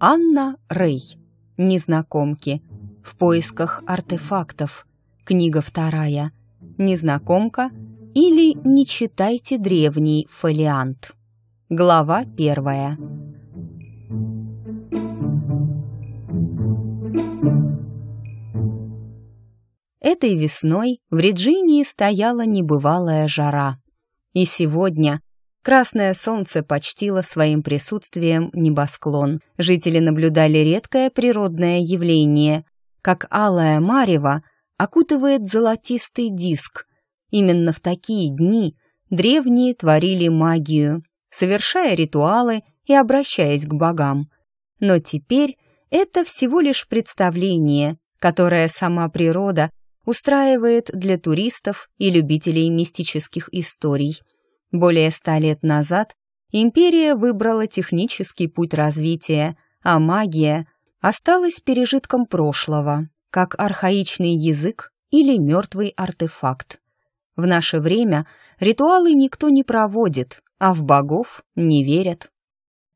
Анна Рэй. Незнакомки. В поисках артефактов. Книга вторая. Незнакомка или не читайте древний фолиант. Глава первая. Этой весной в Риджинии стояла небывалая жара. И сегодня красное солнце почтило своим присутствием небосклон. Жители наблюдали редкое природное явление, как алая марево окутывает золотистый диск. Именно в такие дни древние творили магию, совершая ритуалы и обращаясь к богам. Но теперь это всего лишь представление, которое сама природа устраивает для туристов и любителей мистических историй. Более ста лет назад империя выбрала технический путь развития, а магия осталась пережитком прошлого, как архаичный язык или мертвый артефакт. В наше время ритуалы никто не проводит, а в богов не верят.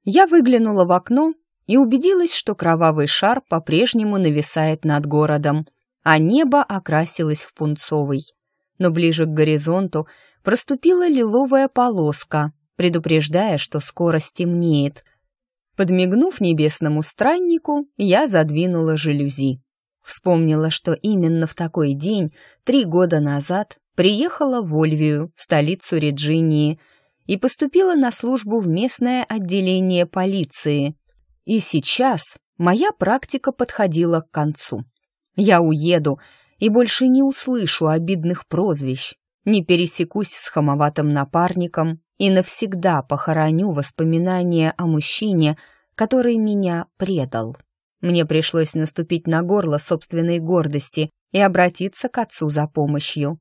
Я выглянула в окно и убедилась, что кровавый шар по-прежнему нависает над городом – а небо окрасилось в пунцовый. Но ближе к горизонту проступила лиловая полоска, предупреждая, что скоро стемнеет. Подмигнув небесному страннику, я задвинула жалюзи. Вспомнила, что именно в такой день, три года назад, приехала в Ольвию, столицу Реджинии, и поступила на службу в местное отделение полиции. И сейчас моя практика подходила к концу. Я уеду и больше не услышу обидных прозвищ, не пересекусь с хамоватым напарником и навсегда похороню воспоминания о мужчине, который меня предал. Мне пришлось наступить на горло собственной гордости и обратиться к отцу за помощью.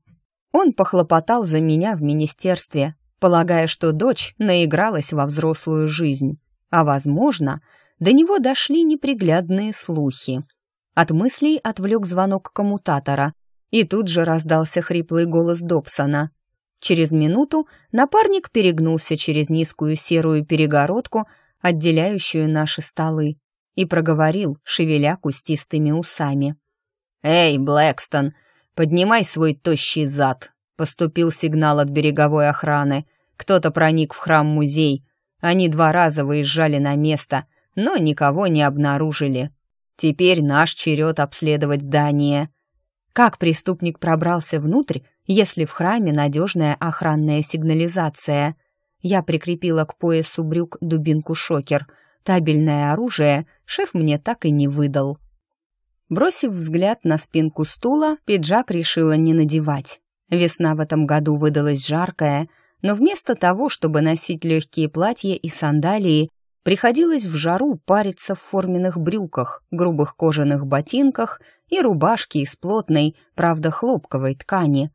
Он похлопотал за меня в министерстве, полагая, что дочь наигралась во взрослую жизнь, а, возможно, до него дошли неприглядные слухи — от мыслей отвлек звонок коммутатора, и тут же раздался хриплый голос Добсона. Через минуту напарник перегнулся через низкую серую перегородку, отделяющую наши столы, и проговорил, шевеля кустистыми усами. «Эй, Блэкстон, поднимай свой тощий зад!» Поступил сигнал от береговой охраны. Кто-то проник в храм-музей. Они два раза выезжали на место, но никого не обнаружили. Теперь наш черед обследовать здание. Как преступник пробрался внутрь, если в храме надежная охранная сигнализация? Я прикрепила к поясу брюк дубинку-шокер. Табельное оружие шеф мне так и не выдал. Бросив взгляд на спинку стула, пиджак решила не надевать. Весна в этом году выдалась жаркая, но вместо того, чтобы носить легкие платья и сандалии, Приходилось в жару париться в форменных брюках, грубых кожаных ботинках и рубашке из плотной, правда, хлопковой ткани.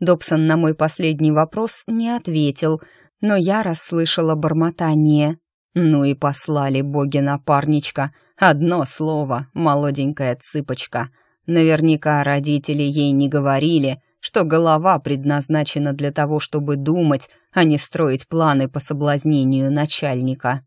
Добсон на мой последний вопрос не ответил, но я расслышала бормотание. «Ну и послали боги напарничка. Одно слово, молоденькая цыпочка. Наверняка родители ей не говорили, что голова предназначена для того, чтобы думать, а не строить планы по соблазнению начальника».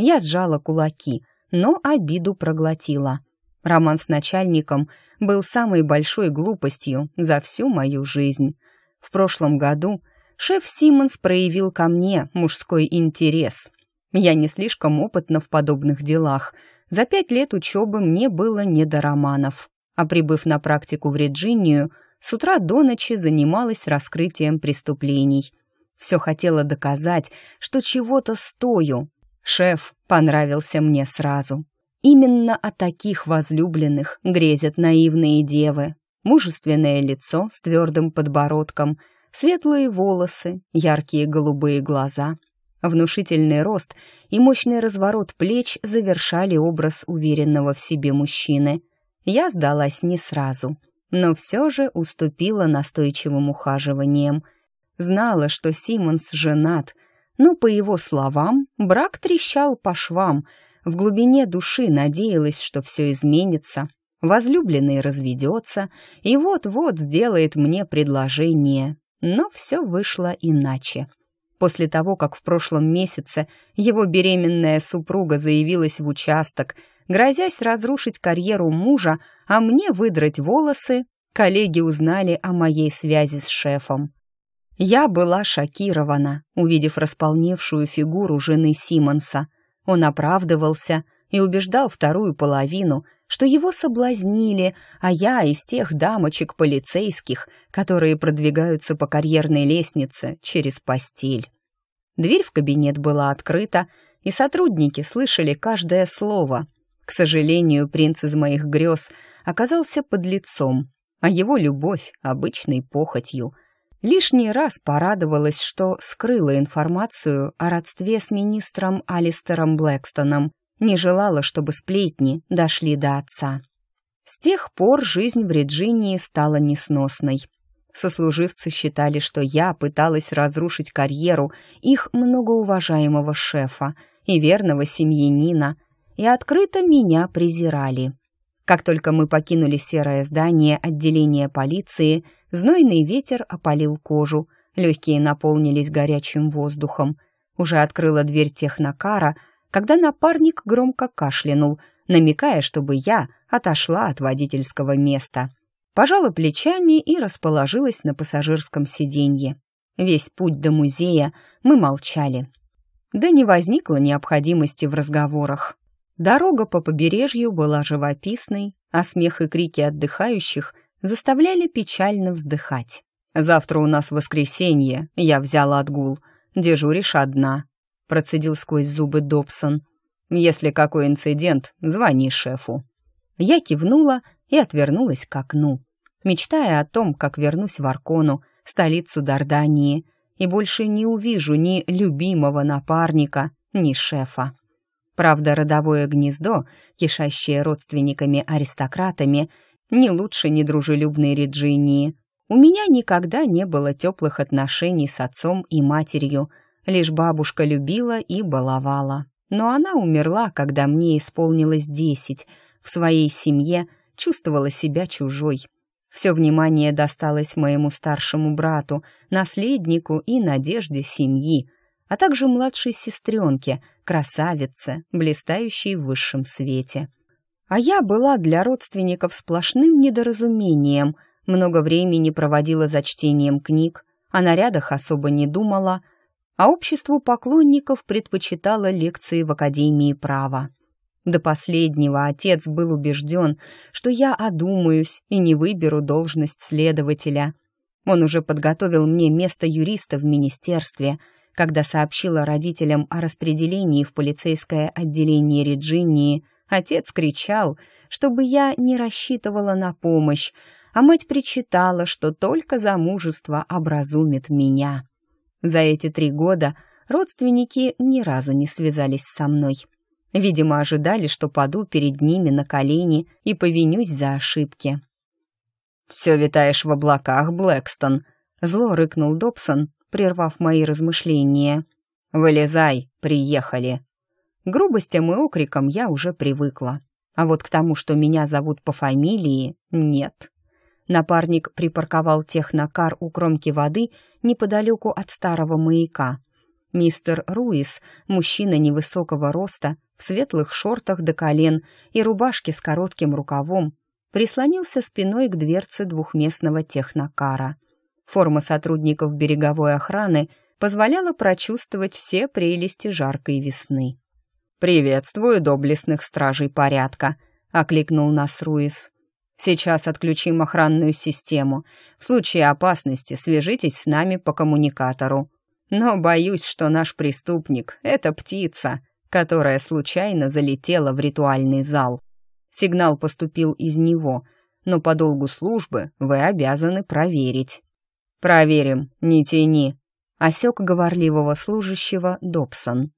Я сжала кулаки, но обиду проглотила. Роман с начальником был самой большой глупостью за всю мою жизнь. В прошлом году шеф Симмонс проявил ко мне мужской интерес. Я не слишком опытна в подобных делах. За пять лет учебы мне было не до романов. А прибыв на практику в Реджинию с утра до ночи занималась раскрытием преступлений. Все хотела доказать, что чего-то стою, Шеф понравился мне сразу. Именно о таких возлюбленных грезят наивные девы. Мужественное лицо с твердым подбородком, светлые волосы, яркие голубые глаза. Внушительный рост и мощный разворот плеч завершали образ уверенного в себе мужчины. Я сдалась не сразу, но все же уступила настойчивым ухаживаниям. Знала, что Симмонс женат — но, по его словам, брак трещал по швам. В глубине души надеялась, что все изменится. Возлюбленный разведется и вот-вот сделает мне предложение. Но все вышло иначе. После того, как в прошлом месяце его беременная супруга заявилась в участок, грозясь разрушить карьеру мужа, а мне выдрать волосы, коллеги узнали о моей связи с шефом. Я была шокирована, увидев располневшую фигуру жены Симонса. Он оправдывался и убеждал вторую половину, что его соблазнили, а я из тех дамочек-полицейских, которые продвигаются по карьерной лестнице через постель. Дверь в кабинет была открыта, и сотрудники слышали каждое слово. К сожалению, принц из моих грез оказался под лицом, а его любовь — обычной похотью — лишний раз порадовалась, что скрыла информацию о родстве с министром Алистером Блэкстоном, не желала, чтобы сплетни дошли до отца. С тех пор жизнь в Реджинии стала несносной. Сослуживцы считали, что я пыталась разрушить карьеру их многоуважаемого шефа и верного семьянина, и открыто меня презирали. Как только мы покинули серое здание отделения полиции – Знойный ветер опалил кожу, легкие наполнились горячим воздухом. Уже открыла дверь технокара, когда напарник громко кашлянул, намекая, чтобы я отошла от водительского места. Пожала плечами и расположилась на пассажирском сиденье. Весь путь до музея мы молчали. Да не возникло необходимости в разговорах. Дорога по побережью была живописной, а смех и крики отдыхающих заставляли печально вздыхать. «Завтра у нас воскресенье, я взяла отгул. Дежуришь одна», — процедил сквозь зубы Добсон. «Если какой инцидент, звони шефу». Я кивнула и отвернулась к окну, мечтая о том, как вернусь в Аркону, столицу Дардании, и больше не увижу ни любимого напарника, ни шефа. Правда, родовое гнездо, кишащее родственниками-аристократами — ни лучше ни недружелюбной Реджинии. У меня никогда не было теплых отношений с отцом и матерью, лишь бабушка любила и баловала. Но она умерла, когда мне исполнилось десять. В своей семье чувствовала себя чужой. Все внимание досталось моему старшему брату, наследнику и надежде семьи, а также младшей сестренке, красавице, блистающей в высшем свете — а я была для родственников сплошным недоразумением, много времени проводила за чтением книг, о нарядах особо не думала, а обществу поклонников предпочитала лекции в Академии права. До последнего отец был убежден, что я одумаюсь и не выберу должность следователя. Он уже подготовил мне место юриста в министерстве, когда сообщила родителям о распределении в полицейское отделение Реджинии – Отец кричал, чтобы я не рассчитывала на помощь, а мать причитала, что только замужество образумит меня. За эти три года родственники ни разу не связались со мной. Видимо, ожидали, что паду перед ними на колени и повинюсь за ошибки. «Все витаешь в облаках, Блэкстон», — зло рыкнул Добсон, прервав мои размышления. «Вылезай, приехали». К грубостям и окрикам я уже привыкла. А вот к тому, что меня зовут по фамилии, нет. Напарник припарковал технокар у кромки воды неподалеку от старого маяка. Мистер Руис, мужчина невысокого роста, в светлых шортах до колен и рубашке с коротким рукавом, прислонился спиной к дверце двухместного технокара. Форма сотрудников береговой охраны позволяла прочувствовать все прелести жаркой весны. «Приветствую доблестных стражей порядка», — окликнул нас Руис. «Сейчас отключим охранную систему. В случае опасности свяжитесь с нами по коммуникатору. Но боюсь, что наш преступник — это птица, которая случайно залетела в ритуальный зал. Сигнал поступил из него, но по долгу службы вы обязаны проверить». «Проверим, не тяни», — осек говорливого служащего Добсон.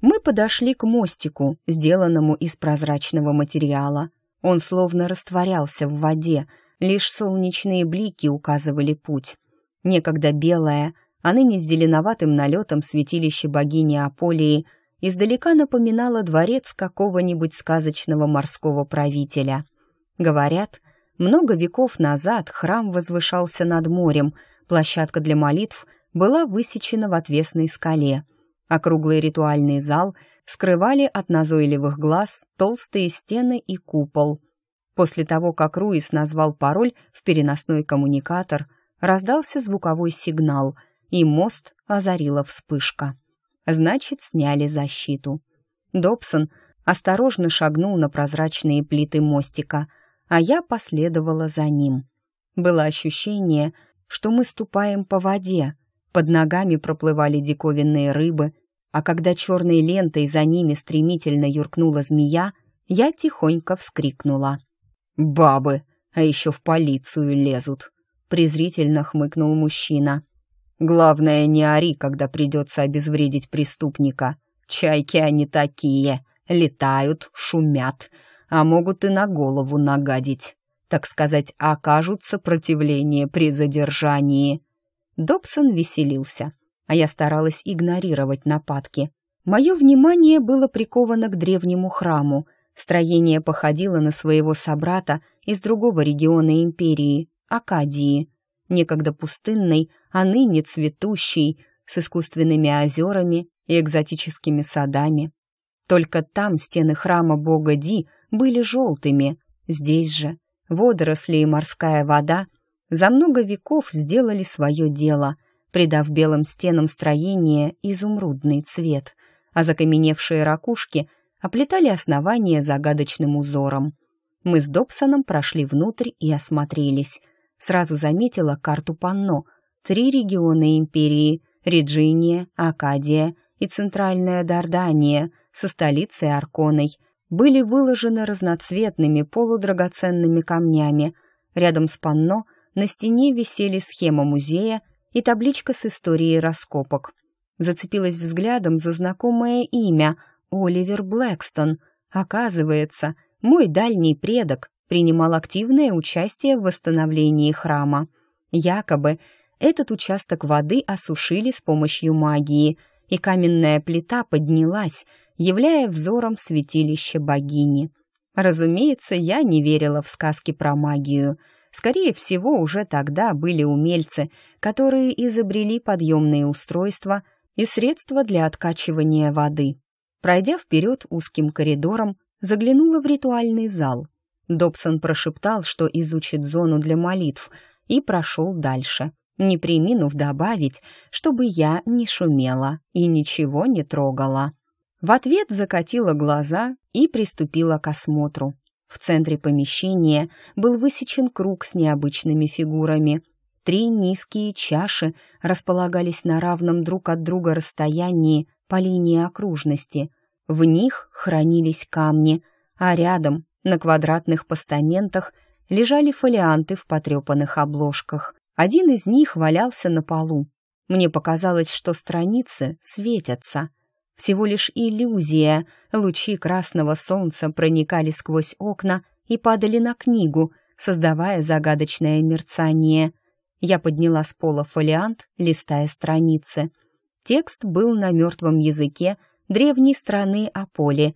Мы подошли к мостику, сделанному из прозрачного материала. Он словно растворялся в воде, лишь солнечные блики указывали путь. Некогда белое, а ныне с зеленоватым налетом святилище богини Аполии издалека напоминало дворец какого-нибудь сказочного морского правителя. Говорят, много веков назад храм возвышался над морем, площадка для молитв была высечена в отвесной скале — Округлый ритуальный зал скрывали от назойливых глаз толстые стены и купол. После того, как Руис назвал пароль в переносной коммуникатор, раздался звуковой сигнал, и мост озарила вспышка. Значит, сняли защиту. Добсон осторожно шагнул на прозрачные плиты мостика, а я последовала за ним. Было ощущение, что мы ступаем по воде, под ногами проплывали диковинные рыбы, а когда черной лентой за ними стремительно юркнула змея, я тихонько вскрикнула. «Бабы! А еще в полицию лезут!» — презрительно хмыкнул мужчина. «Главное, не ори, когда придется обезвредить преступника. Чайки они такие, летают, шумят, а могут и на голову нагадить. Так сказать, окажут сопротивление при задержании». Добсон веселился, а я старалась игнорировать нападки. Мое внимание было приковано к древнему храму. Строение походило на своего собрата из другого региона империи — Акадии. Некогда пустынный, а ныне цветущий, с искусственными озерами и экзотическими садами. Только там стены храма бога Ди были желтыми, здесь же водоросли и морская вода — за много веков сделали свое дело, придав белым стенам строения изумрудный цвет, а закаменевшие ракушки оплетали основание загадочным узором. Мы с Добсоном прошли внутрь и осмотрелись. Сразу заметила карту панно. Три региона империи — Реджиния, Акадия и Центральная Дардания со столицей Арконой — были выложены разноцветными полудрагоценными камнями. Рядом с панно — на стене висели схема музея и табличка с историей раскопок. Зацепилась взглядом за знакомое имя — Оливер Блэкстон. Оказывается, мой дальний предок принимал активное участие в восстановлении храма. Якобы этот участок воды осушили с помощью магии, и каменная плита поднялась, являя взором святилище богини. Разумеется, я не верила в сказки про магию — Скорее всего, уже тогда были умельцы, которые изобрели подъемные устройства и средства для откачивания воды. Пройдя вперед узким коридором, заглянула в ритуальный зал. Добсон прошептал, что изучит зону для молитв, и прошел дальше, не приминув добавить, чтобы я не шумела и ничего не трогала. В ответ закатила глаза и приступила к осмотру. В центре помещения был высечен круг с необычными фигурами. Три низкие чаши располагались на равном друг от друга расстоянии по линии окружности. В них хранились камни, а рядом, на квадратных постаментах, лежали фолианты в потрепанных обложках. Один из них валялся на полу. Мне показалось, что страницы светятся — всего лишь иллюзия. Лучи красного солнца проникали сквозь окна и падали на книгу, создавая загадочное мерцание. Я подняла с пола фолиант, листая страницы. Текст был на мертвом языке древней страны Аполи.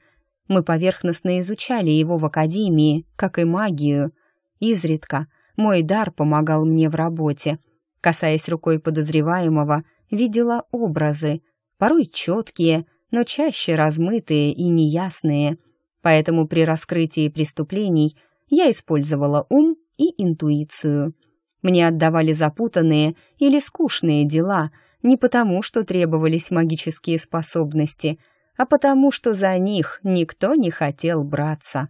Мы поверхностно изучали его в академии, как и магию. Изредка мой дар помогал мне в работе. Касаясь рукой подозреваемого, видела образы, порой четкие, но чаще размытые и неясные. Поэтому при раскрытии преступлений я использовала ум и интуицию. Мне отдавали запутанные или скучные дела не потому, что требовались магические способности, а потому, что за них никто не хотел браться.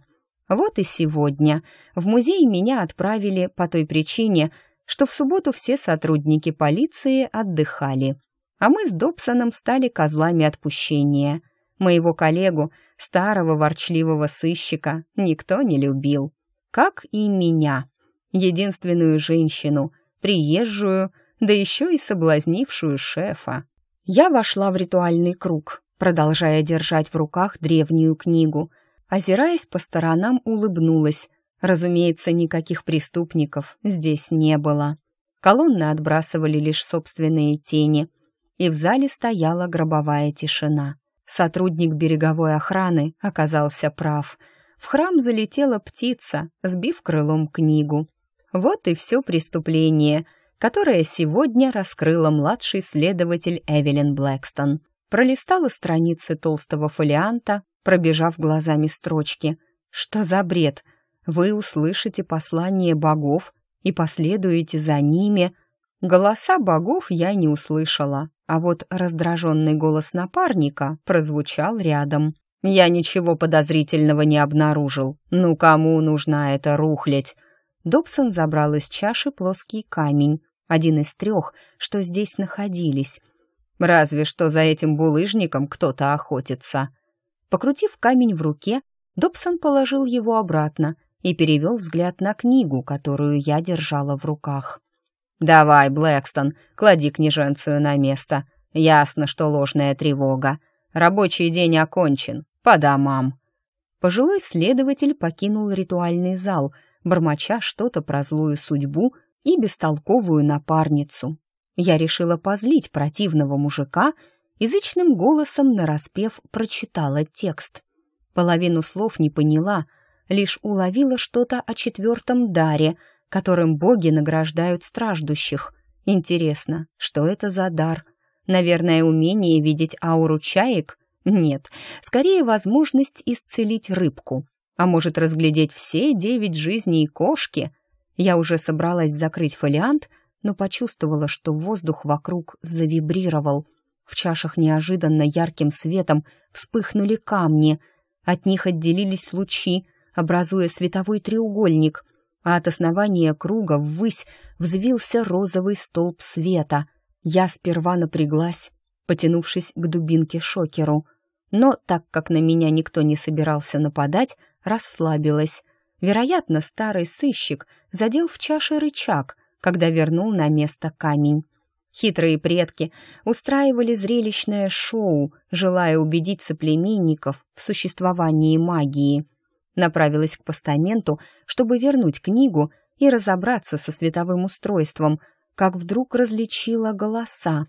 Вот и сегодня в музей меня отправили по той причине, что в субботу все сотрудники полиции отдыхали а мы с Добсоном стали козлами отпущения. Моего коллегу, старого ворчливого сыщика, никто не любил. Как и меня, единственную женщину, приезжую, да еще и соблазнившую шефа. Я вошла в ритуальный круг, продолжая держать в руках древнюю книгу. Озираясь по сторонам, улыбнулась. Разумеется, никаких преступников здесь не было. Колонны отбрасывали лишь собственные тени — и в зале стояла гробовая тишина. Сотрудник береговой охраны оказался прав. В храм залетела птица, сбив крылом книгу. Вот и все преступление, которое сегодня раскрыла младший следователь Эвелин Блэкстон. Пролистала страницы толстого фолианта, пробежав глазами строчки. «Что за бред? Вы услышите послание богов и последуете за ними», Голоса богов я не услышала, а вот раздраженный голос напарника прозвучал рядом. «Я ничего подозрительного не обнаружил. Ну кому нужна эта рухлядь?» Добсон забрал из чаши плоский камень, один из трех, что здесь находились. Разве что за этим булыжником кто-то охотится. Покрутив камень в руке, Добсон положил его обратно и перевел взгляд на книгу, которую я держала в руках. «Давай, Блэкстон, клади княженцию на место. Ясно, что ложная тревога. Рабочий день окончен. По домам». Пожилой следователь покинул ритуальный зал, бормоча что-то про злую судьбу и бестолковую напарницу. Я решила позлить противного мужика, язычным голосом нараспев прочитала текст. Половину слов не поняла, лишь уловила что-то о четвертом даре — которым боги награждают страждущих. Интересно, что это за дар? Наверное, умение видеть ауру чаек? Нет, скорее возможность исцелить рыбку. А может, разглядеть все девять жизней кошки? Я уже собралась закрыть фолиант, но почувствовала, что воздух вокруг завибрировал. В чашах неожиданно ярким светом вспыхнули камни. От них отделились лучи, образуя световой треугольник — а от основания круга ввысь взвился розовый столб света. Я сперва напряглась, потянувшись к дубинке шокеру, но так как на меня никто не собирался нападать, расслабилась. Вероятно, старый сыщик задел в чаше рычаг, когда вернул на место камень. Хитрые предки устраивали зрелищное шоу, желая убедить соплеменников в существовании магии — направилась к постаменту, чтобы вернуть книгу и разобраться со световым устройством, как вдруг различила голоса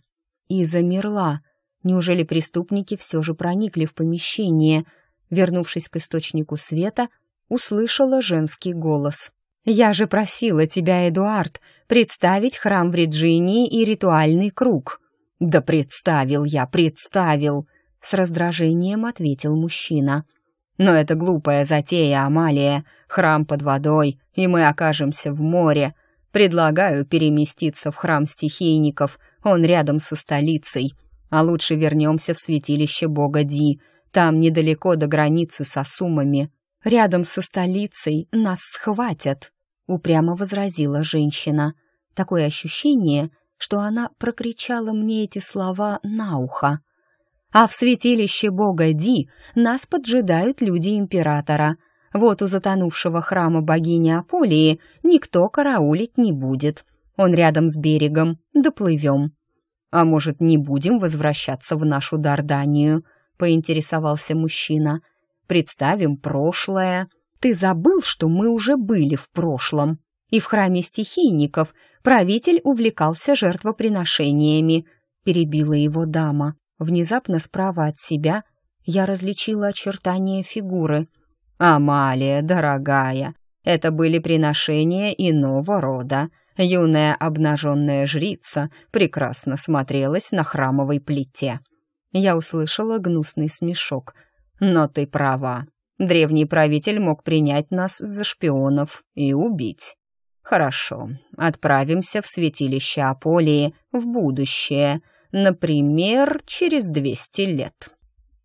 и замерла. Неужели преступники все же проникли в помещение? Вернувшись к источнику света, услышала женский голос. «Я же просила тебя, Эдуард, представить храм в Реджинии и ритуальный круг». «Да представил я, представил!» — с раздражением ответил мужчина. «Да». Но это глупая затея, Амалия. Храм под водой, и мы окажемся в море. Предлагаю переместиться в храм стихийников, он рядом со столицей. А лучше вернемся в святилище бога Ди, там недалеко до границы со Сумами. Рядом со столицей нас схватят, упрямо возразила женщина. Такое ощущение, что она прокричала мне эти слова на ухо. А в святилище бога Ди нас поджидают люди императора. Вот у затонувшего храма богини Аполии никто караулить не будет. Он рядом с берегом, доплывем. «А может, не будем возвращаться в нашу Дарданию?» — поинтересовался мужчина. «Представим прошлое. Ты забыл, что мы уже были в прошлом?» и в храме стихийников правитель увлекался жертвоприношениями, перебила его дама. Внезапно справа от себя я различила очертания фигуры. «Амалия, дорогая, это были приношения иного рода. Юная обнаженная жрица прекрасно смотрелась на храмовой плите». Я услышала гнусный смешок. «Но ты права. Древний правитель мог принять нас за шпионов и убить». «Хорошо, отправимся в святилище Аполии в будущее», Например, через 200 лет.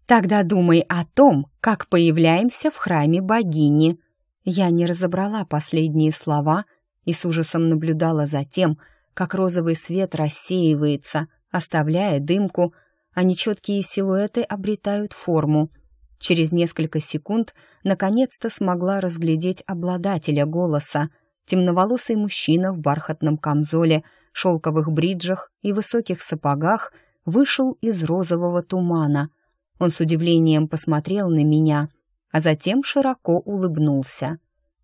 Тогда думай о том, как появляемся в храме богини. Я не разобрала последние слова и с ужасом наблюдала за тем, как розовый свет рассеивается, оставляя дымку, а нечеткие силуэты обретают форму. Через несколько секунд наконец-то смогла разглядеть обладателя голоса, темноволосый мужчина в бархатном камзоле — шелковых бриджах и высоких сапогах вышел из розового тумана. Он с удивлением посмотрел на меня, а затем широко улыбнулся.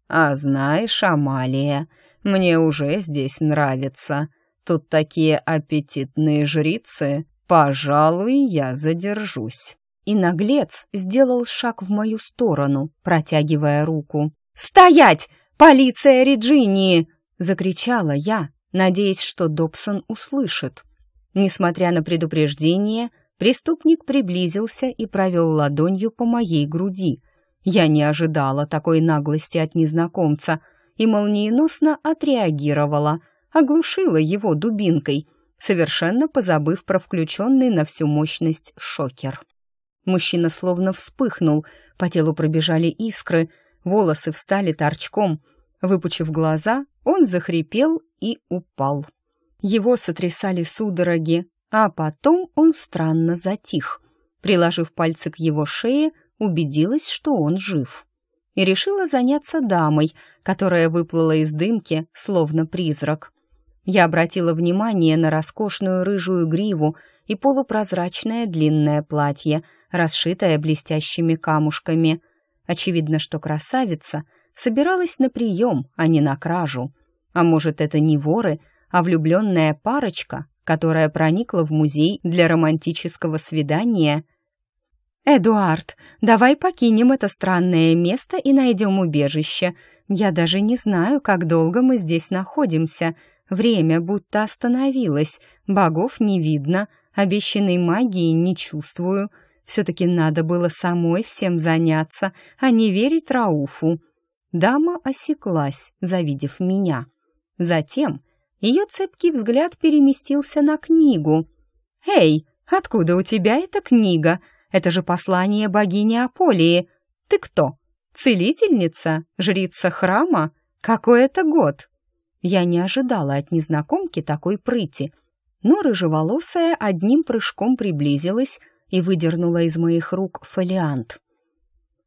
«А знаешь, Амалия, мне уже здесь нравится. Тут такие аппетитные жрицы. Пожалуй, я задержусь». И наглец сделал шаг в мою сторону, протягивая руку. «Стоять! Полиция Реджинии!» — закричала я, надеясь, что Добсон услышит. Несмотря на предупреждение, преступник приблизился и провел ладонью по моей груди. Я не ожидала такой наглости от незнакомца и молниеносно отреагировала, оглушила его дубинкой, совершенно позабыв про включенный на всю мощность шокер. Мужчина словно вспыхнул, по телу пробежали искры, волосы встали торчком — Выпучив глаза, он захрипел и упал. Его сотрясали судороги, а потом он странно затих. Приложив пальцы к его шее, убедилась, что он жив. И решила заняться дамой, которая выплыла из дымки, словно призрак. Я обратила внимание на роскошную рыжую гриву и полупрозрачное длинное платье, расшитое блестящими камушками. Очевидно, что красавица — собиралась на прием, а не на кражу. А может, это не воры, а влюбленная парочка, которая проникла в музей для романтического свидания. «Эдуард, давай покинем это странное место и найдем убежище. Я даже не знаю, как долго мы здесь находимся. Время будто остановилось, богов не видно, обещанной магии не чувствую. Все-таки надо было самой всем заняться, а не верить Рауфу». Дама осеклась, завидев меня. Затем ее цепкий взгляд переместился на книгу. «Эй, откуда у тебя эта книга? Это же послание богини Аполии. Ты кто? Целительница? Жрица храма? Какой это год?» Я не ожидала от незнакомки такой прыти, но рыжеволосая одним прыжком приблизилась и выдернула из моих рук фолиант.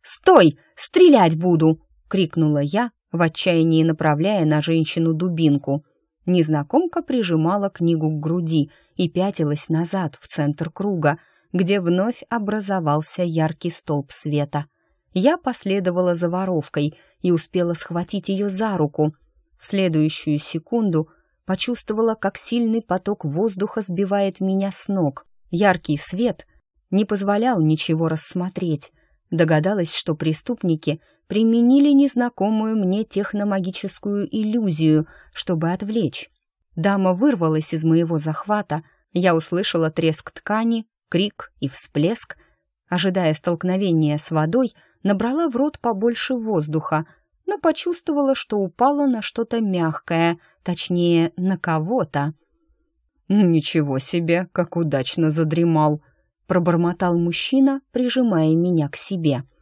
«Стой! Стрелять буду!» — крикнула я, в отчаянии направляя на женщину дубинку. Незнакомка прижимала книгу к груди и пятилась назад, в центр круга, где вновь образовался яркий столб света. Я последовала за воровкой и успела схватить ее за руку. В следующую секунду почувствовала, как сильный поток воздуха сбивает меня с ног. Яркий свет не позволял ничего рассмотреть. Догадалась, что преступники — применили незнакомую мне техномагическую иллюзию, чтобы отвлечь. Дама вырвалась из моего захвата, я услышала треск ткани, крик и всплеск. Ожидая столкновения с водой, набрала в рот побольше воздуха, но почувствовала, что упала на что-то мягкое, точнее, на кого-то. «Ничего себе, как удачно задремал!» — пробормотал мужчина, прижимая меня к себе —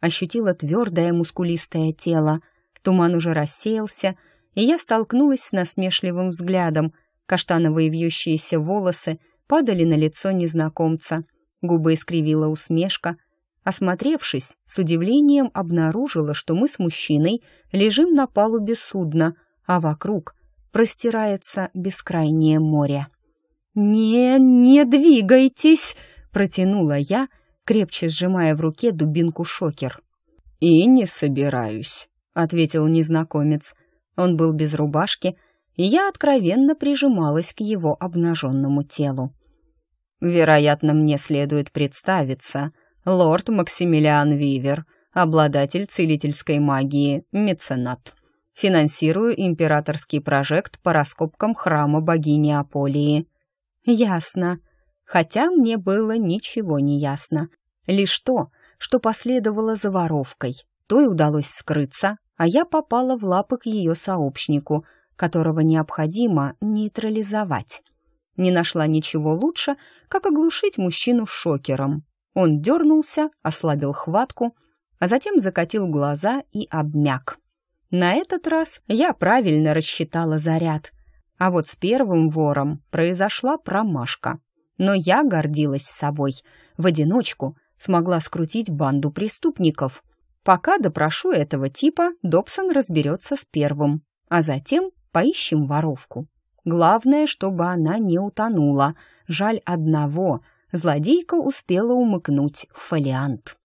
ощутила твердое мускулистое тело. Туман уже рассеялся, и я столкнулась с насмешливым взглядом. Каштановые вьющиеся волосы падали на лицо незнакомца. Губы искривила усмешка. Осмотревшись, с удивлением обнаружила, что мы с мужчиной лежим на палубе судна, а вокруг простирается бескрайнее море. «Не, не двигайтесь!» — протянула я — крепче сжимая в руке дубинку шокер. «И не собираюсь», — ответил незнакомец. Он был без рубашки, и я откровенно прижималась к его обнаженному телу. «Вероятно, мне следует представиться. Лорд Максимилиан Вивер, обладатель целительской магии, меценат. Финансирую императорский прожект по раскопкам храма богини Аполии». «Ясно», хотя мне было ничего не ясно. Лишь то, что последовало за воровкой. то и удалось скрыться, а я попала в лапы к ее сообщнику, которого необходимо нейтрализовать. Не нашла ничего лучше, как оглушить мужчину шокером. Он дернулся, ослабил хватку, а затем закатил глаза и обмяк. На этот раз я правильно рассчитала заряд. А вот с первым вором произошла промашка. Но я гордилась собой. В одиночку смогла скрутить банду преступников. Пока допрошу этого типа, Добсон разберется с первым, а затем поищем воровку. Главное, чтобы она не утонула. Жаль одного. Злодейка успела умыкнуть фолиант.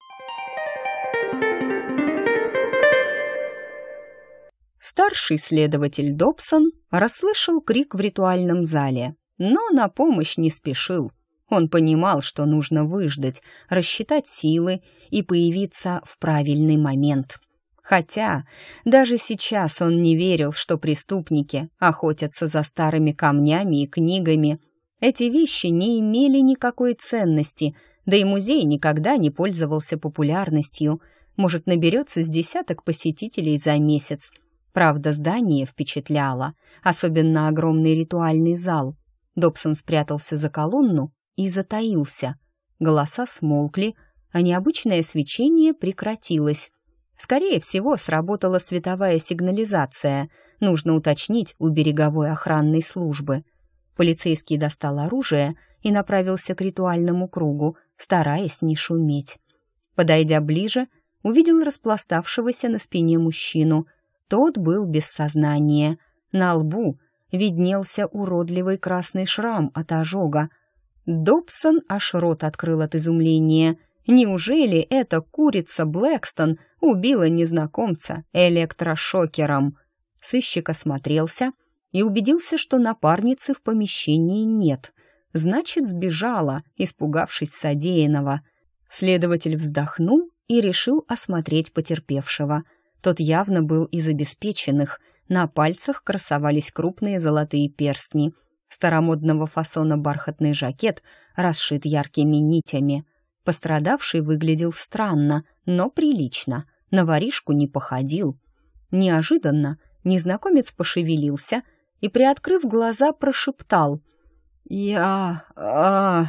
Старший следователь Добсон расслышал крик в ритуальном зале но на помощь не спешил. Он понимал, что нужно выждать, рассчитать силы и появиться в правильный момент. Хотя даже сейчас он не верил, что преступники охотятся за старыми камнями и книгами. Эти вещи не имели никакой ценности, да и музей никогда не пользовался популярностью. Может, наберется с десяток посетителей за месяц. Правда, здание впечатляло, особенно огромный ритуальный зал, Добсон спрятался за колонну и затаился. Голоса смолкли, а необычное свечение прекратилось. Скорее всего, сработала световая сигнализация. Нужно уточнить у береговой охранной службы. Полицейский достал оружие и направился к ритуальному кругу, стараясь не шуметь. Подойдя ближе, увидел распластавшегося на спине мужчину. Тот был без сознания. На лбу виднелся уродливый красный шрам от ожога. Добсон аж рот открыл от изумления. Неужели эта курица Блэкстон убила незнакомца электрошокером? Сыщик осмотрелся и убедился, что напарницы в помещении нет. Значит, сбежала, испугавшись содеянного. Следователь вздохнул и решил осмотреть потерпевшего. Тот явно был из обеспеченных – на пальцах красовались крупные золотые перстни. Старомодного фасона бархатный жакет расшит яркими нитями. Пострадавший выглядел странно, но прилично. На воришку не походил. Неожиданно незнакомец пошевелился и, приоткрыв глаза, прошептал. «Я... а...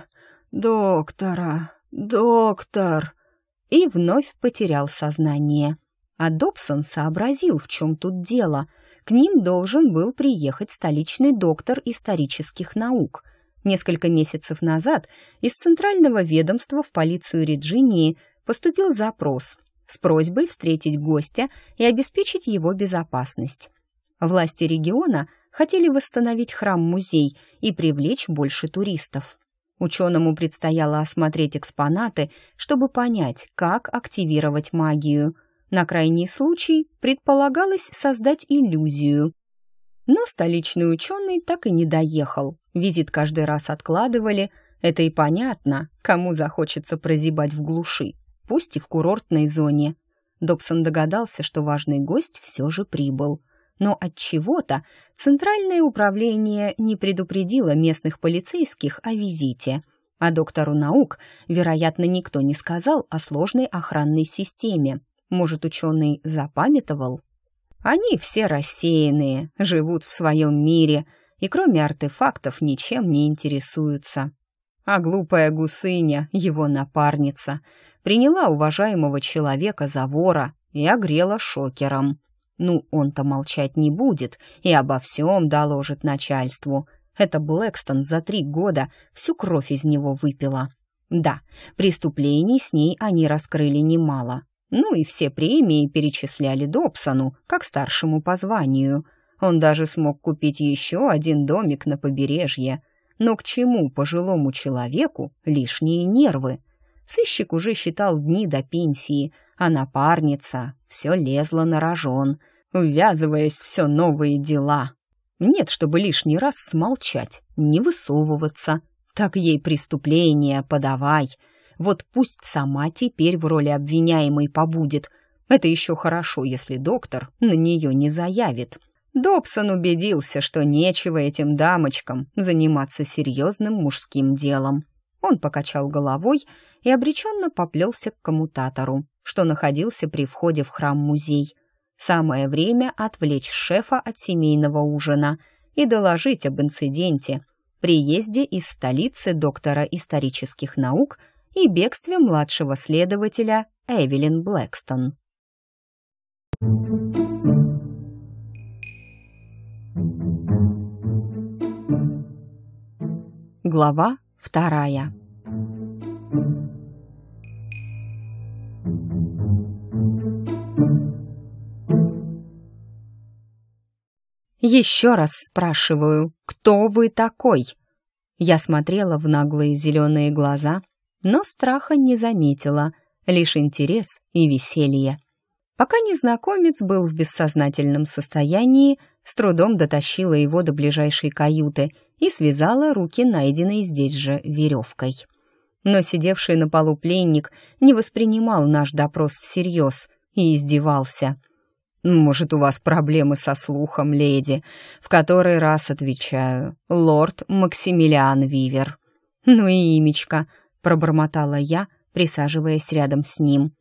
доктора... доктор...» И вновь потерял сознание. А Добсон сообразил, в чем тут дело — к ним должен был приехать столичный доктор исторических наук. Несколько месяцев назад из Центрального ведомства в полицию Реджинии поступил запрос с просьбой встретить гостя и обеспечить его безопасность. Власти региона хотели восстановить храм-музей и привлечь больше туристов. Ученому предстояло осмотреть экспонаты, чтобы понять, как активировать магию. На крайний случай предполагалось создать иллюзию. Но столичный ученый так и не доехал. Визит каждый раз откладывали. Это и понятно, кому захочется прозябать в глуши, пусть и в курортной зоне. Добсон догадался, что важный гость все же прибыл. Но от чего-то центральное управление не предупредило местных полицейских о визите. А доктору наук, вероятно, никто не сказал о сложной охранной системе, может, ученый запамятовал? Они все рассеянные, живут в своем мире и кроме артефактов ничем не интересуются. А глупая гусыня, его напарница, приняла уважаемого человека за вора и огрела шокером. Ну, он-то молчать не будет и обо всем доложит начальству. Это Блэкстон за три года всю кровь из него выпила. Да, преступлений с ней они раскрыли немало, ну и все премии перечисляли Добсону, как старшему по званию. Он даже смог купить еще один домик на побережье. Но к чему пожилому человеку лишние нервы? Сыщик уже считал дни до пенсии, а напарница все лезла на рожон, ввязываясь все новые дела. Нет, чтобы лишний раз смолчать, не высовываться. Так ей преступление подавай — вот пусть сама теперь в роли обвиняемой побудет. Это еще хорошо, если доктор на нее не заявит. Добсон убедился, что нечего этим дамочкам заниматься серьезным мужским делом. Он покачал головой и обреченно поплелся к коммутатору, что находился при входе в храм-музей. Самое время отвлечь шефа от семейного ужина и доложить об инциденте, приезде из столицы доктора исторических наук – и бегстве младшего следователя Эвелин Блэкстон. Глава вторая «Еще раз спрашиваю, кто вы такой?» Я смотрела в наглые зеленые глаза но страха не заметила, лишь интерес и веселье. Пока незнакомец был в бессознательном состоянии, с трудом дотащила его до ближайшей каюты и связала руки, найденной здесь же веревкой. Но сидевший на полу пленник не воспринимал наш допрос всерьез и издевался. «Может, у вас проблемы со слухом, леди?» В который раз отвечаю. «Лорд Максимилиан Вивер». «Ну и имечко», пробормотала я, присаживаясь рядом с ним.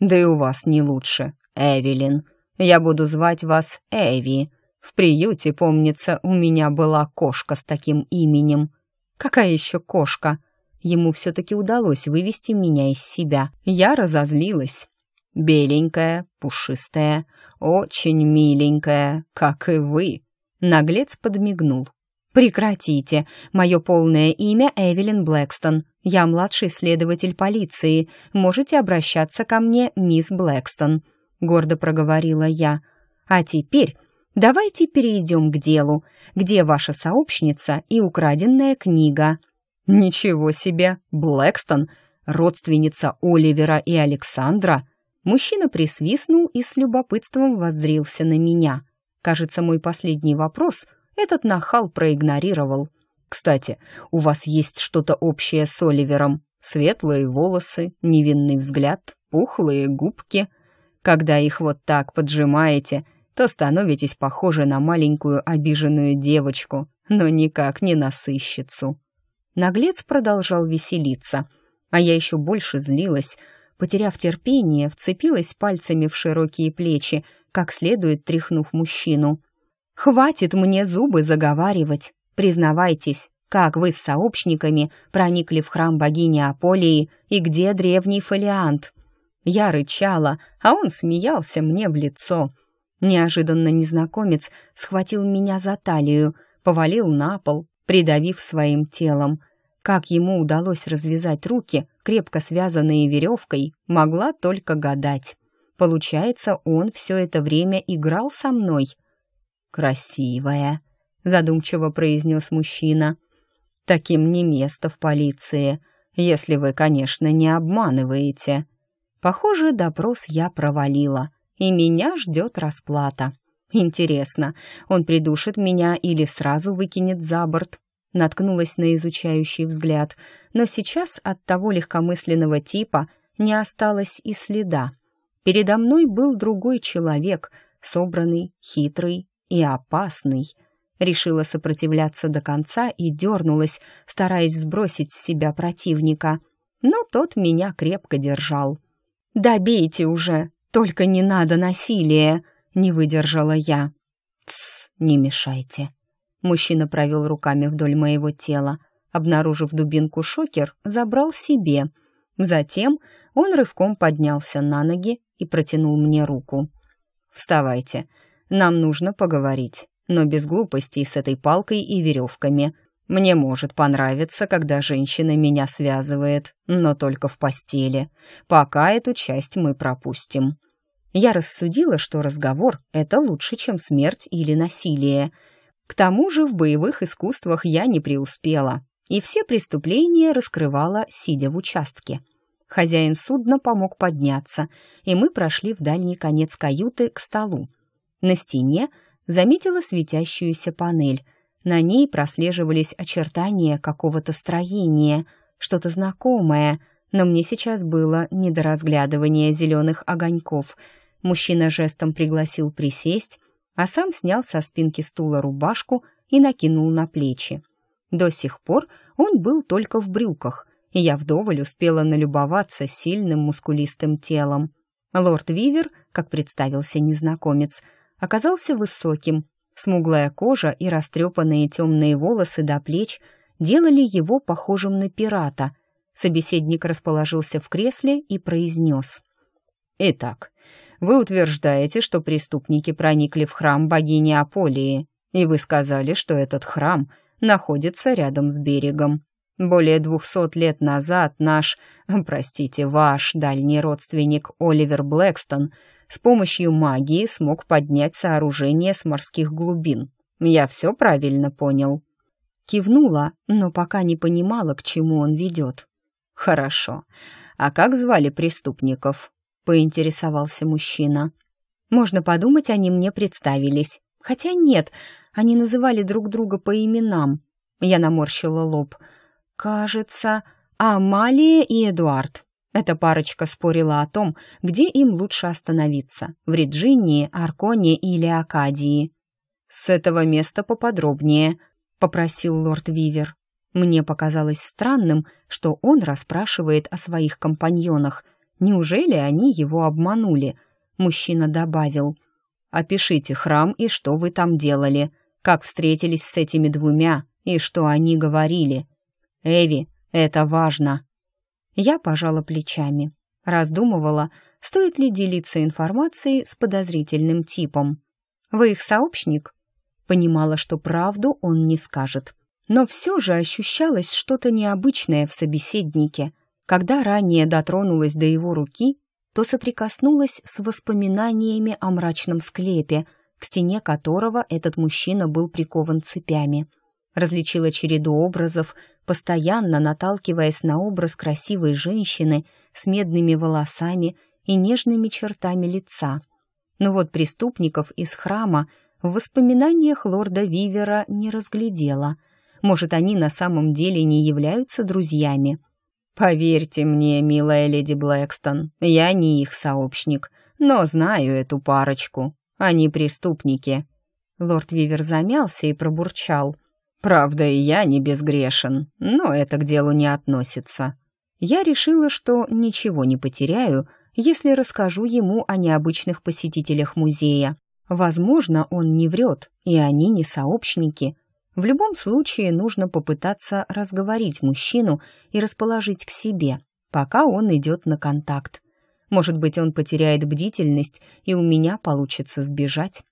«Да и у вас не лучше, Эвелин. Я буду звать вас Эви. В приюте, помнится, у меня была кошка с таким именем». «Какая еще кошка?» Ему все-таки удалось вывести меня из себя. Я разозлилась. «Беленькая, пушистая, очень миленькая, как и вы». Наглец подмигнул. «Прекратите! Мое полное имя Эвелин Блэкстон. Я младший следователь полиции. Можете обращаться ко мне, мисс Блэкстон», — гордо проговорила я. «А теперь давайте перейдем к делу. Где ваша сообщница и украденная книга?» «Ничего себе! Блэкстон! Родственница Оливера и Александра!» Мужчина присвистнул и с любопытством воззрился на меня. Кажется, мой последний вопрос этот нахал проигнорировал. «Кстати, у вас есть что-то общее с Оливером. Светлые волосы, невинный взгляд, пухлые губки. Когда их вот так поджимаете, то становитесь похожи на маленькую обиженную девочку, но никак не на сыщицу». Наглец продолжал веселиться, а я еще больше злилась. Потеряв терпение, вцепилась пальцами в широкие плечи, как следует тряхнув мужчину. «Хватит мне зубы заговаривать. Признавайтесь, как вы с сообщниками проникли в храм богини Аполлии и где древний фолиант?» Я рычала, а он смеялся мне в лицо. Неожиданно незнакомец схватил меня за талию, повалил на пол, придавив своим телом. Как ему удалось развязать руки, крепко связанные веревкой, могла только гадать. Получается, он все это время играл со мной — «Красивая», — задумчиво произнес мужчина. «Таким не место в полиции, если вы, конечно, не обманываете». Похоже, допрос я провалила, и меня ждет расплата. Интересно, он придушит меня или сразу выкинет за борт? Наткнулась на изучающий взгляд, но сейчас от того легкомысленного типа не осталось и следа. Передо мной был другой человек, собранный, хитрый и опасный. Решила сопротивляться до конца и дернулась, стараясь сбросить с себя противника. Но тот меня крепко держал. Добейте уже, только не надо насилия!» — не выдержала я. «Тсс, не мешайте!» Мужчина провел руками вдоль моего тела. Обнаружив дубинку шокер, забрал себе. Затем он рывком поднялся на ноги и протянул мне руку. «Вставайте, нам нужно поговорить, но без глупостей с этой палкой и веревками. Мне может понравиться, когда женщина меня связывает, но только в постели. Пока эту часть мы пропустим. Я рассудила, что разговор — это лучше, чем смерть или насилие. К тому же в боевых искусствах я не преуспела, и все преступления раскрывала, сидя в участке. Хозяин судна помог подняться, и мы прошли в дальний конец каюты к столу, на стене заметила светящуюся панель. На ней прослеживались очертания какого-то строения, что-то знакомое, но мне сейчас было не до разглядывания зеленых огоньков. Мужчина жестом пригласил присесть, а сам снял со спинки стула рубашку и накинул на плечи. До сих пор он был только в брюках, и я вдоволь успела налюбоваться сильным мускулистым телом. Лорд Вивер, как представился незнакомец, — оказался высоким. Смуглая кожа и растрепанные темные волосы до плеч делали его похожим на пирата. Собеседник расположился в кресле и произнес. «Итак, вы утверждаете, что преступники проникли в храм богини Аполии, и вы сказали, что этот храм находится рядом с берегом. Более двухсот лет назад наш, простите, ваш дальний родственник Оливер Блэкстон – с помощью магии смог поднять сооружение с морских глубин. Я все правильно понял. Кивнула, но пока не понимала, к чему он ведет. «Хорошо. А как звали преступников?» — поинтересовался мужчина. «Можно подумать, они мне представились. Хотя нет, они называли друг друга по именам». Я наморщила лоб. «Кажется, Амалия и Эдуард. Эта парочка спорила о том, где им лучше остановиться – в Риджинии, Арконе или Акадии. «С этого места поподробнее», – попросил лорд Вивер. Мне показалось странным, что он расспрашивает о своих компаньонах. Неужели они его обманули? Мужчина добавил. «Опишите храм и что вы там делали, как встретились с этими двумя и что они говорили. Эви, это важно!» Я пожала плечами. Раздумывала, стоит ли делиться информацией с подозрительным типом. «Вы их сообщник?» Понимала, что правду он не скажет. Но все же ощущалось что-то необычное в собеседнике. Когда ранее дотронулась до его руки, то соприкоснулась с воспоминаниями о мрачном склепе, к стене которого этот мужчина был прикован цепями. Различила череду образов, постоянно наталкиваясь на образ красивой женщины с медными волосами и нежными чертами лица. Но вот преступников из храма в воспоминаниях лорда Вивера не разглядела. Может, они на самом деле не являются друзьями? «Поверьте мне, милая леди Блэкстон, я не их сообщник, но знаю эту парочку. Они преступники». Лорд Вивер замялся и пробурчал – Правда, и я не безгрешен, но это к делу не относится. Я решила, что ничего не потеряю, если расскажу ему о необычных посетителях музея. Возможно, он не врет, и они не сообщники. В любом случае нужно попытаться разговорить мужчину и расположить к себе, пока он идет на контакт. Может быть, он потеряет бдительность, и у меня получится сбежать.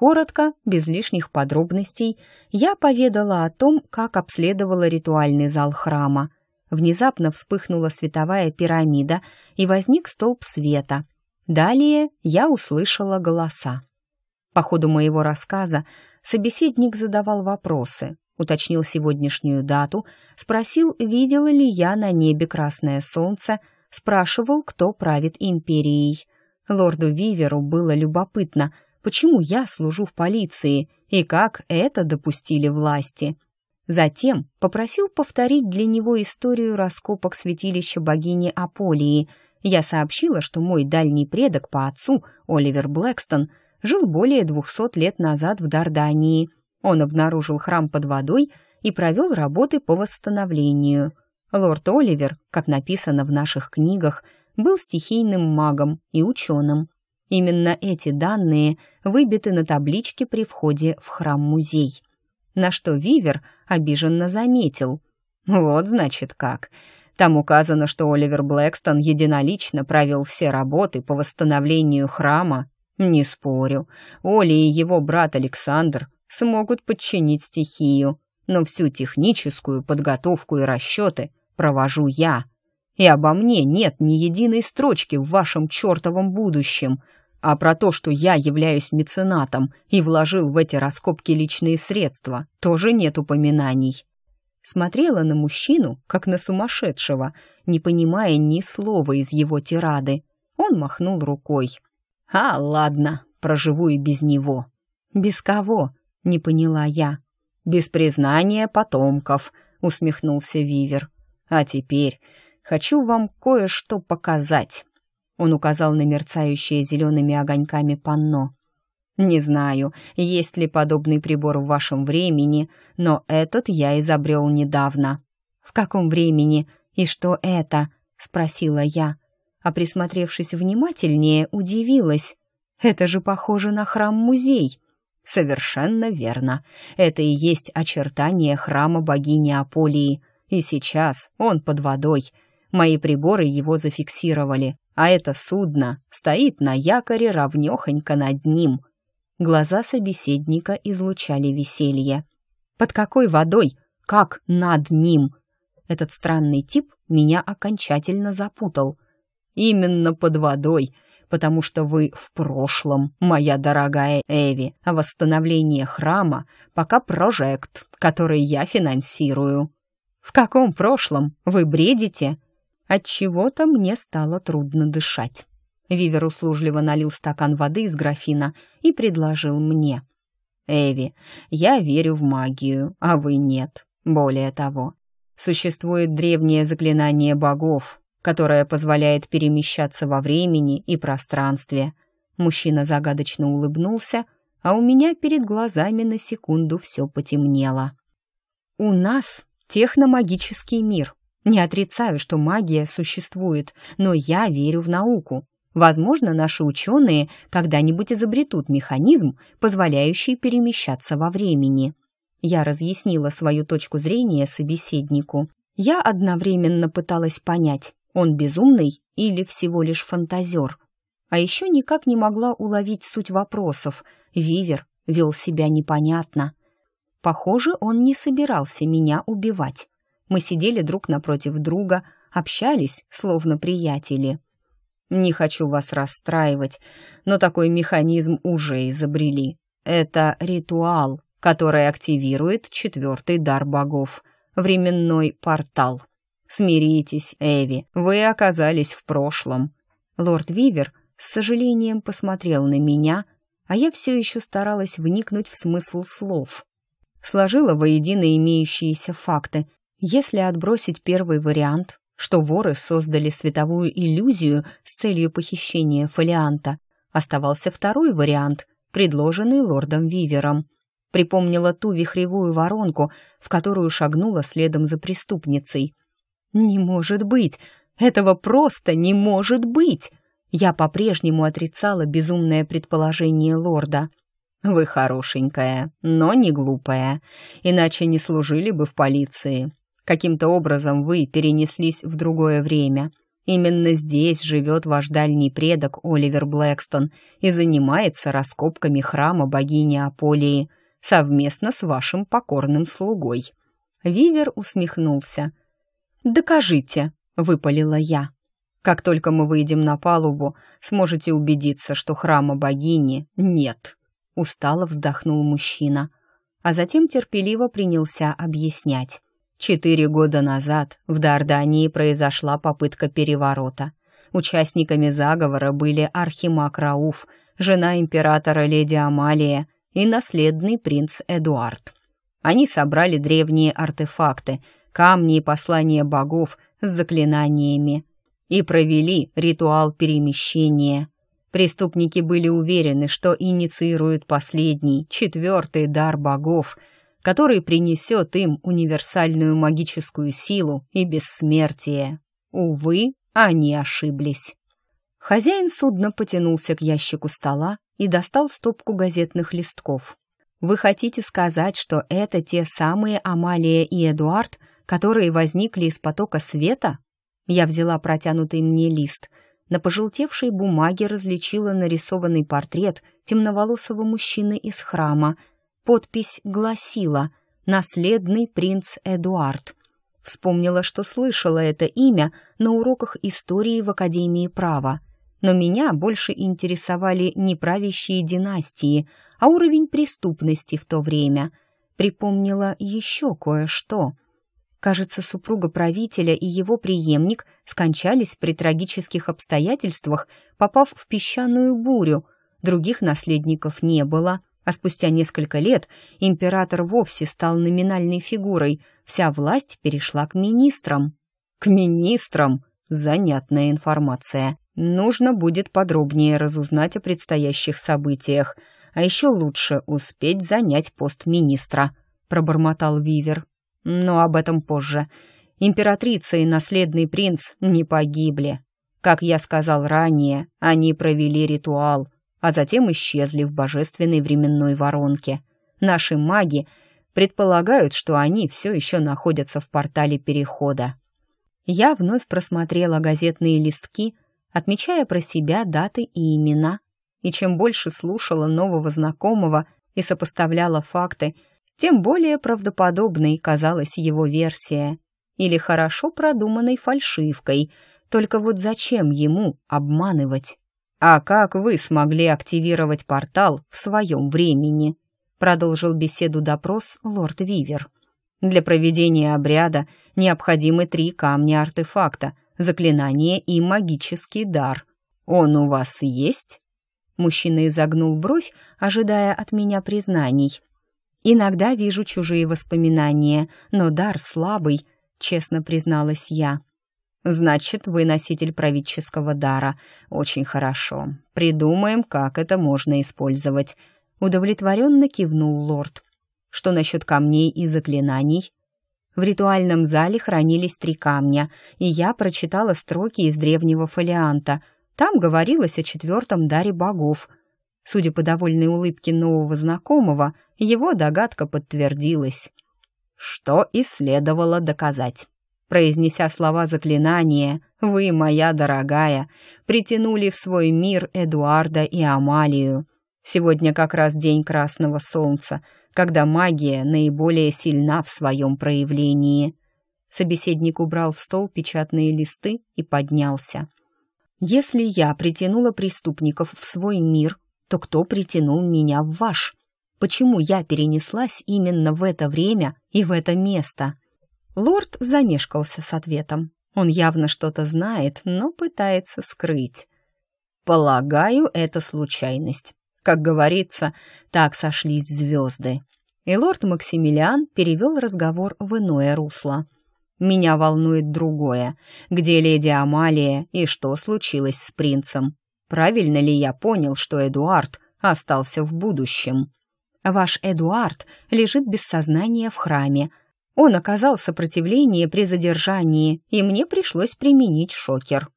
Коротко, без лишних подробностей, я поведала о том, как обследовала ритуальный зал храма. Внезапно вспыхнула световая пирамида, и возник столб света. Далее я услышала голоса. По ходу моего рассказа собеседник задавал вопросы, уточнил сегодняшнюю дату, спросил, видела ли я на небе красное солнце, спрашивал, кто правит империей. Лорду Виверу было любопытно — почему я служу в полиции и как это допустили власти. Затем попросил повторить для него историю раскопок святилища богини Аполлии. Я сообщила, что мой дальний предок по отцу, Оливер Блэкстон, жил более 200 лет назад в Дардании. Он обнаружил храм под водой и провел работы по восстановлению. Лорд Оливер, как написано в наших книгах, был стихийным магом и ученым. Именно эти данные выбиты на табличке при входе в храм-музей. На что Вивер обиженно заметил. «Вот, значит, как. Там указано, что Оливер Блэкстон единолично провел все работы по восстановлению храма. Не спорю, Оли и его брат Александр смогут подчинить стихию, но всю техническую подготовку и расчеты провожу я. И обо мне нет ни единой строчки в вашем чертовом будущем. А про то, что я являюсь меценатом и вложил в эти раскопки личные средства, тоже нет упоминаний. Смотрела на мужчину, как на сумасшедшего, не понимая ни слова из его тирады. Он махнул рукой. «А, ладно, проживу и без него». «Без кого?» — не поняла я. «Без признания потомков», — усмехнулся Вивер. «А теперь хочу вам кое-что показать». Он указал на мерцающее зелеными огоньками панно. «Не знаю, есть ли подобный прибор в вашем времени, но этот я изобрел недавно». «В каком времени? И что это?» — спросила я. А присмотревшись внимательнее, удивилась. «Это же похоже на храм-музей». «Совершенно верно. Это и есть очертание храма богини Аполии. И сейчас он под водой. Мои приборы его зафиксировали а это судно стоит на якоре равнёхонько над ним. Глаза собеседника излучали веселье. Под какой водой? Как над ним? Этот странный тип меня окончательно запутал. Именно под водой, потому что вы в прошлом, моя дорогая Эви, а восстановление храма пока проект, который я финансирую. В каком прошлом вы бредите? От чего-то мне стало трудно дышать. Вивер услужливо налил стакан воды из графина и предложил мне. «Эви, я верю в магию, а вы нет. Более того, существует древнее заклинание богов, которое позволяет перемещаться во времени и пространстве». Мужчина загадочно улыбнулся, а у меня перед глазами на секунду все потемнело. «У нас техномагический мир, не отрицаю, что магия существует, но я верю в науку. Возможно, наши ученые когда-нибудь изобретут механизм, позволяющий перемещаться во времени. Я разъяснила свою точку зрения собеседнику. Я одновременно пыталась понять, он безумный или всего лишь фантазер. А еще никак не могла уловить суть вопросов. Вивер вел себя непонятно. Похоже, он не собирался меня убивать. Мы сидели друг напротив друга, общались, словно приятели. «Не хочу вас расстраивать, но такой механизм уже изобрели. Это ритуал, который активирует четвертый дар богов — временной портал. Смиритесь, Эви, вы оказались в прошлом». Лорд Вивер с сожалением посмотрел на меня, а я все еще старалась вникнуть в смысл слов. Сложила воедино имеющиеся факты, если отбросить первый вариант, что воры создали световую иллюзию с целью похищения фолианта, оставался второй вариант, предложенный лордом Вивером. Припомнила ту вихревую воронку, в которую шагнула следом за преступницей. «Не может быть! Этого просто не может быть!» Я по-прежнему отрицала безумное предположение лорда. «Вы хорошенькая, но не глупая, иначе не служили бы в полиции. Каким-то образом вы перенеслись в другое время. Именно здесь живет ваш дальний предок Оливер Блэкстон и занимается раскопками храма богини Аполии совместно с вашим покорным слугой». Вивер усмехнулся. «Докажите», — выпалила я. «Как только мы выйдем на палубу, сможете убедиться, что храма богини нет», — устало вздохнул мужчина, а затем терпеливо принялся объяснять. Четыре года назад в Дардании произошла попытка переворота. Участниками заговора были архимаг Рауф, жена императора леди Амалия и наследный принц Эдуард. Они собрали древние артефакты, камни и послания богов с заклинаниями и провели ритуал перемещения. Преступники были уверены, что инициируют последний, четвертый дар богов — который принесет им универсальную магическую силу и бессмертие. Увы, они ошиблись. Хозяин судна потянулся к ящику стола и достал стопку газетных листков. «Вы хотите сказать, что это те самые Амалия и Эдуард, которые возникли из потока света?» Я взяла протянутый мне лист. На пожелтевшей бумаге различила нарисованный портрет темноволосого мужчины из храма — Подпись гласила «Наследный принц Эдуард». Вспомнила, что слышала это имя на уроках истории в Академии права. Но меня больше интересовали не правящие династии, а уровень преступности в то время. Припомнила еще кое-что. Кажется, супруга правителя и его преемник скончались при трагических обстоятельствах, попав в песчаную бурю. Других наследников не было — а спустя несколько лет император вовсе стал номинальной фигурой, вся власть перешла к министрам. К министрам! Занятная информация. Нужно будет подробнее разузнать о предстоящих событиях, а еще лучше успеть занять пост министра, пробормотал Вивер. Но об этом позже. Императрица и наследный принц не погибли. Как я сказал ранее, они провели ритуал — а затем исчезли в божественной временной воронке. Наши маги предполагают, что они все еще находятся в портале Перехода. Я вновь просмотрела газетные листки, отмечая про себя даты и имена. И чем больше слушала нового знакомого и сопоставляла факты, тем более правдоподобной казалась его версия. Или хорошо продуманной фальшивкой. Только вот зачем ему обманывать? «А как вы смогли активировать портал в своем времени?» Продолжил беседу допрос лорд Вивер. «Для проведения обряда необходимы три камня артефакта, заклинание и магический дар. Он у вас есть?» Мужчина изогнул бровь, ожидая от меня признаний. «Иногда вижу чужие воспоминания, но дар слабый», — честно призналась я. «Значит, вы носитель правительского дара. Очень хорошо. Придумаем, как это можно использовать». Удовлетворенно кивнул лорд. «Что насчет камней и заклинаний?» В ритуальном зале хранились три камня, и я прочитала строки из древнего фолианта. Там говорилось о четвертом даре богов. Судя по довольной улыбке нового знакомого, его догадка подтвердилась. Что и следовало доказать произнеся слова заклинания «Вы, моя дорогая», притянули в свой мир Эдуарда и Амалию. Сегодня как раз день красного солнца, когда магия наиболее сильна в своем проявлении. Собеседник убрал в стол печатные листы и поднялся. «Если я притянула преступников в свой мир, то кто притянул меня в ваш? Почему я перенеслась именно в это время и в это место?» Лорд замешкался с ответом. Он явно что-то знает, но пытается скрыть. «Полагаю, это случайность. Как говорится, так сошлись звезды». И лорд Максимилиан перевел разговор в иное русло. «Меня волнует другое. Где леди Амалия и что случилось с принцем? Правильно ли я понял, что Эдуард остался в будущем?» «Ваш Эдуард лежит без сознания в храме», он оказал сопротивление при задержании, и мне пришлось применить шокер.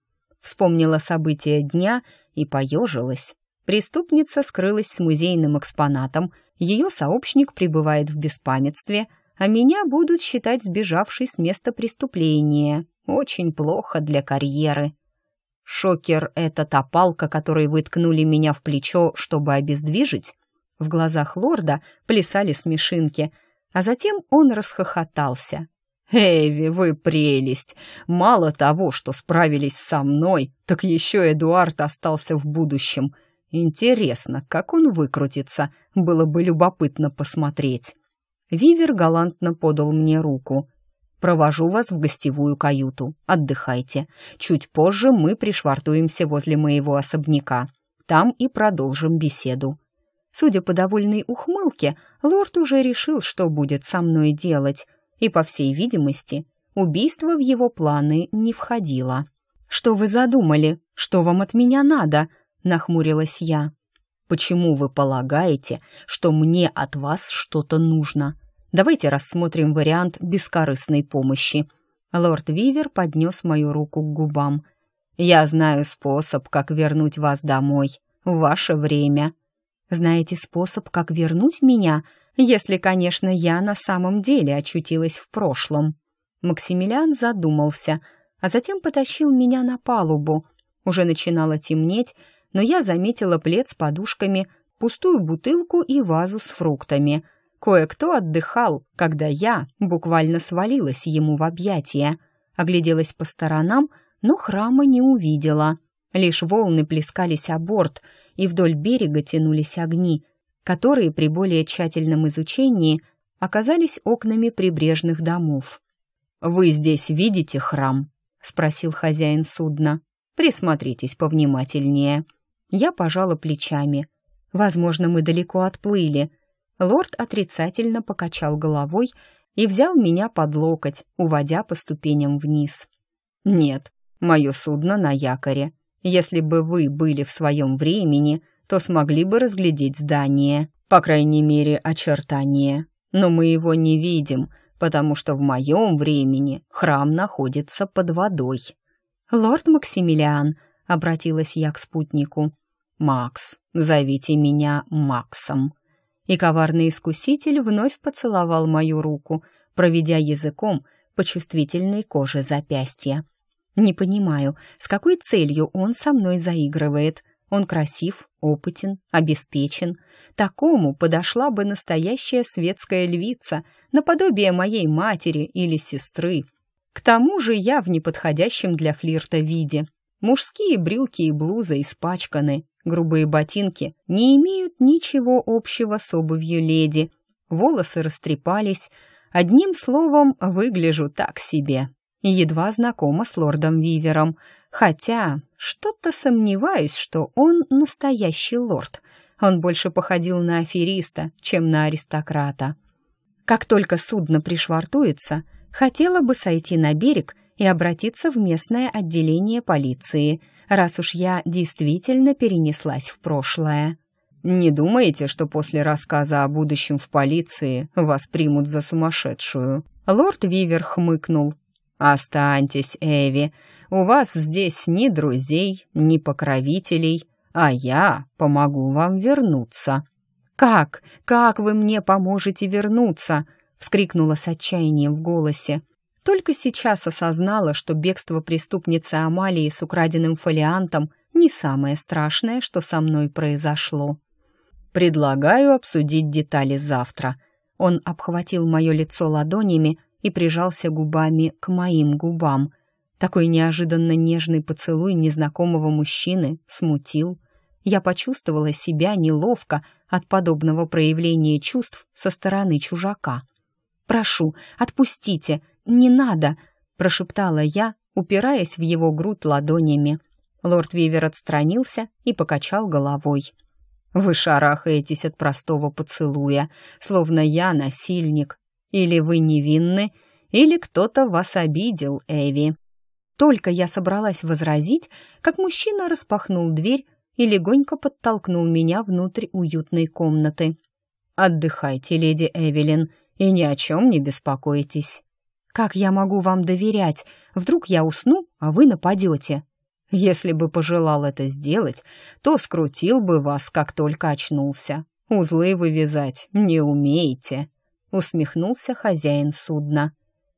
Вспомнила события дня и поежилась. Преступница скрылась с музейным экспонатом, ее сообщник пребывает в беспамятстве, а меня будут считать сбежавшей с места преступления. Очень плохо для карьеры. Шокер — это та палка, которой выткнули меня в плечо, чтобы обездвижить? В глазах лорда плясали смешинки, а затем он расхохотался. «Эви, вы прелесть! Мало того, что справились со мной, так еще Эдуард остался в будущем. Интересно, как он выкрутится, было бы любопытно посмотреть». Вивер галантно подал мне руку. «Провожу вас в гостевую каюту. Отдыхайте. Чуть позже мы пришвартуемся возле моего особняка. Там и продолжим беседу. Судя по довольной ухмылке, лорд уже решил, что будет со мной делать, и, по всей видимости, убийство в его планы не входило. «Что вы задумали? Что вам от меня надо?» — нахмурилась я. «Почему вы полагаете, что мне от вас что-то нужно? Давайте рассмотрим вариант бескорыстной помощи». Лорд Вивер поднес мою руку к губам. «Я знаю способ, как вернуть вас домой. Ваше время». Знаете способ, как вернуть меня, если, конечно, я на самом деле очутилась в прошлом?» Максимилиан задумался, а затем потащил меня на палубу. Уже начинало темнеть, но я заметила плед с подушками, пустую бутылку и вазу с фруктами. Кое-кто отдыхал, когда я буквально свалилась ему в объятия. Огляделась по сторонам, но храма не увидела. Лишь волны плескались о борт — и вдоль берега тянулись огни, которые при более тщательном изучении оказались окнами прибрежных домов. «Вы здесь видите храм?» — спросил хозяин судна. «Присмотритесь повнимательнее». Я пожала плечами. «Возможно, мы далеко отплыли». Лорд отрицательно покачал головой и взял меня под локоть, уводя по ступеням вниз. «Нет, мое судно на якоре. Если бы вы были в своем времени, то смогли бы разглядеть здание, по крайней мере, очертания. Но мы его не видим, потому что в моем времени храм находится под водой. «Лорд Максимилиан», — обратилась я к спутнику, — «Макс, зовите меня Максом». И коварный искуситель вновь поцеловал мою руку, проведя языком по чувствительной коже запястья. Не понимаю, с какой целью он со мной заигрывает. Он красив, опытен, обеспечен. Такому подошла бы настоящая светская львица, наподобие моей матери или сестры. К тому же я в неподходящем для флирта виде. Мужские брюки и блуза испачканы, грубые ботинки не имеют ничего общего с обувью леди. Волосы растрепались, одним словом, выгляжу так себе едва знакома с лордом Вивером, хотя что-то сомневаюсь, что он настоящий лорд. Он больше походил на афериста, чем на аристократа. Как только судно пришвартуется, хотела бы сойти на берег и обратиться в местное отделение полиции, раз уж я действительно перенеслась в прошлое. «Не думаете, что после рассказа о будущем в полиции вас примут за сумасшедшую?» Лорд Вивер хмыкнул, «Останьтесь, Эви. У вас здесь ни друзей, ни покровителей, а я помогу вам вернуться». «Как? Как вы мне поможете вернуться?» — вскрикнула с отчаянием в голосе. Только сейчас осознала, что бегство преступницы Амалии с украденным фолиантом не самое страшное, что со мной произошло. «Предлагаю обсудить детали завтра». Он обхватил мое лицо ладонями и прижался губами к моим губам. Такой неожиданно нежный поцелуй незнакомого мужчины смутил. Я почувствовала себя неловко от подобного проявления чувств со стороны чужака. «Прошу, отпустите! Не надо!» — прошептала я, упираясь в его грудь ладонями. Лорд Вивер отстранился и покачал головой. «Вы шарахаетесь от простого поцелуя, словно я насильник, или вы невинны, или кто-то вас обидел, Эви». Только я собралась возразить, как мужчина распахнул дверь и легонько подтолкнул меня внутрь уютной комнаты. «Отдыхайте, леди Эвелин, и ни о чем не беспокойтесь». «Как я могу вам доверять? Вдруг я усну, а вы нападете?» «Если бы пожелал это сделать, то скрутил бы вас, как только очнулся. Узлы вывязать не умеете» усмехнулся хозяин судна.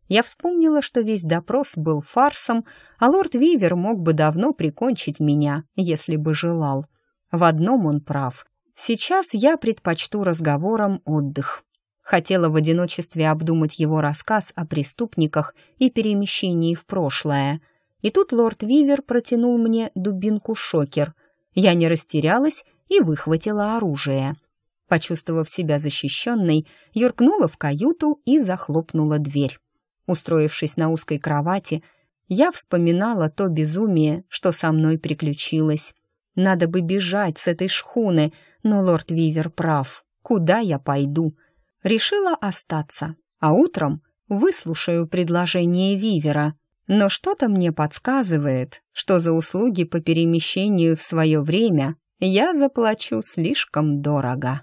Я вспомнила, что весь допрос был фарсом, а лорд Вивер мог бы давно прикончить меня, если бы желал. В одном он прав. Сейчас я предпочту разговорам отдых. Хотела в одиночестве обдумать его рассказ о преступниках и перемещении в прошлое. И тут лорд Вивер протянул мне дубинку-шокер. Я не растерялась и выхватила оружие. Почувствовав себя защищенной, юркнула в каюту и захлопнула дверь. Устроившись на узкой кровати, я вспоминала то безумие, что со мной приключилось. Надо бы бежать с этой шхуны, но лорд Вивер прав. Куда я пойду? Решила остаться, а утром выслушаю предложение Вивера. Но что-то мне подсказывает, что за услуги по перемещению в свое время я заплачу слишком дорого.